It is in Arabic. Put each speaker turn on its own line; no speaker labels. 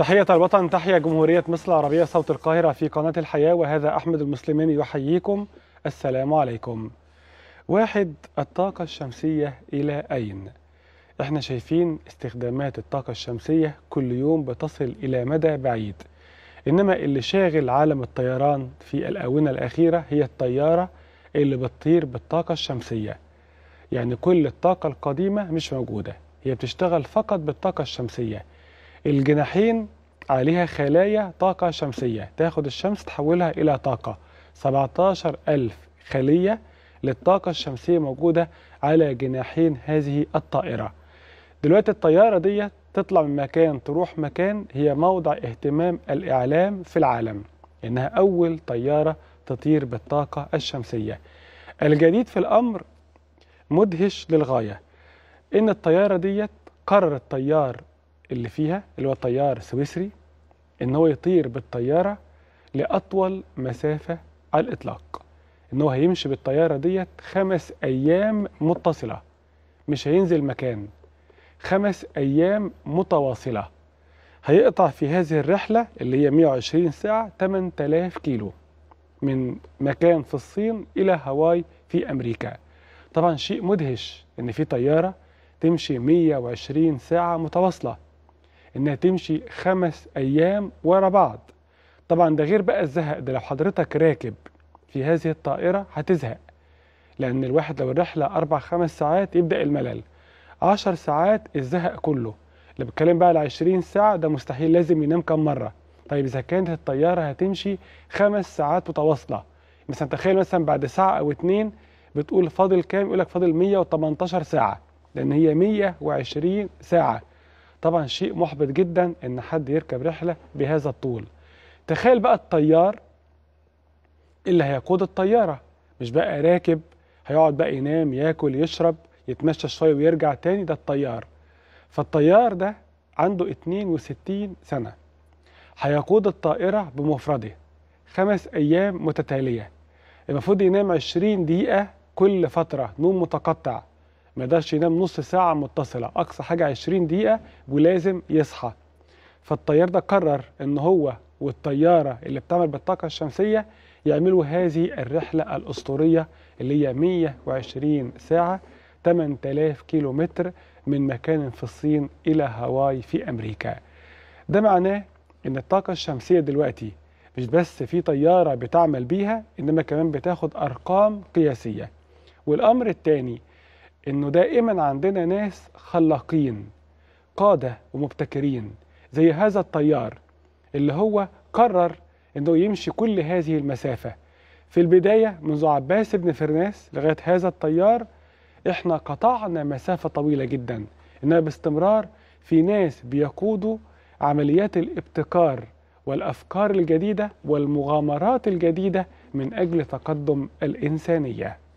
تحية الوطن تحية جمهورية مصر العربية صوت القاهرة في قناة الحياة وهذا أحمد المسلمين يحييكم السلام عليكم واحد الطاقة الشمسية إلى أين؟ احنا شايفين استخدامات الطاقة الشمسية كل يوم بتصل إلى مدى بعيد إنما اللي شاغل عالم الطيران في الآونة الأخيرة هي الطيارة اللي بتطير بالطاقة الشمسية يعني كل الطاقة القديمة مش موجودة هي بتشتغل فقط بالطاقة الشمسية الجناحين عليها خلايا طاقة شمسية تاخد الشمس تحولها إلى طاقة 17000 خلية للطاقة الشمسية موجودة على جناحين هذه الطائرة دلوقتي الطيارة دي تطلع من مكان تروح مكان هي موضع اهتمام الإعلام في العالم إنها أول طيارة تطير بالطاقة الشمسية الجديد في الأمر مدهش للغاية إن الطيارة ديت قرر الطيار اللي فيها اللي هو طيار سويسري ان هو يطير بالطياره لاطول مسافه على الاطلاق ان هو هيمشي بالطياره ديت خمس ايام متصله مش هينزل مكان خمس ايام متواصله هيقطع في هذه الرحله اللي هي 120 ساعه 8000 كيلو من مكان في الصين الى هاواي في امريكا طبعا شيء مدهش ان في طياره تمشي 120 ساعه متواصله انها تمشي خمس ايام ورا بعض طبعا ده غير بقى الزهق ده لو حضرتك راكب في هذه الطائرة هتزهق لأن الواحد لو الرحلة أربع خمس ساعات يبدأ الملل عشر ساعات الزهق كله اللي بتكلم بقى على ساعة ده مستحيل لازم ينام كم مرة طيب إذا كانت الطيارة هتمشي خمس ساعات متواصلة مثلا تخيل مثلا بعد ساعة أو اتنين بتقول فاضل كام يقولك فاضل 118 ساعة لأن هي 120 ساعة طبعا شيء محبط جدا ان حد يركب رحله بهذا الطول تخيل بقى الطيار اللي هيقود الطياره مش بقى راكب هيقعد بقى ينام ياكل يشرب يتمشى شويه ويرجع تاني ده الطيار فالطيار ده عنده 62 سنه هيقود الطائره بمفرده خمس ايام متتاليه المفروض ينام 20 دقيقه كل فتره نوم متقطع ما يقدرش ينام نص ساعه متصله اقصى حاجه 20 دقيقه ولازم يصحى فالطيار ده قرر ان هو والطياره اللي بتعمل بالطاقه الشمسيه يعملوا هذه الرحله الاسطوريه اللي هي 120 ساعه 8000 كيلو متر من مكان في الصين الى هاواي في امريكا ده معناه ان الطاقه الشمسيه دلوقتي مش بس في طياره بتعمل بيها انما كمان بتاخد ارقام قياسيه والامر الثاني انه دائما عندنا ناس خلاقين قاده ومبتكرين زي هذا الطيار اللي هو قرر انه يمشي كل هذه المسافه في البدايه منذ عباس بن فرناس لغايه هذا الطيار احنا قطعنا مسافه طويله جدا انها باستمرار في ناس بيقودوا عمليات الابتكار والافكار الجديده والمغامرات الجديده من اجل تقدم الانسانيه